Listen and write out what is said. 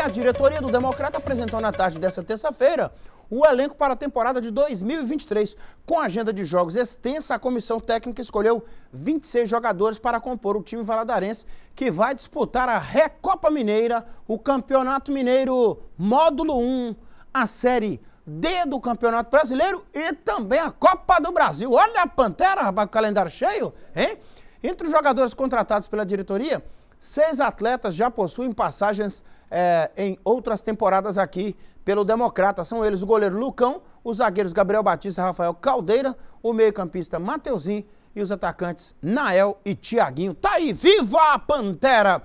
que a diretoria do Democrata apresentou na tarde desta terça-feira o elenco para a temporada de 2023. Com a agenda de jogos extensa, a comissão técnica escolheu 26 jogadores para compor o time valadarense que vai disputar a Recopa Mineira, o Campeonato Mineiro Módulo 1, a Série D do Campeonato Brasileiro e também a Copa do Brasil. Olha a Pantera, rapaz, calendário cheio, hein? Entre os jogadores contratados pela diretoria, seis atletas já possuem passagens é, em outras temporadas aqui pelo Democrata. São eles o goleiro Lucão, os zagueiros Gabriel Batista e Rafael Caldeira, o meio-campista Mateuzinho e os atacantes Nael e Tiaguinho. Tá aí, viva a Pantera!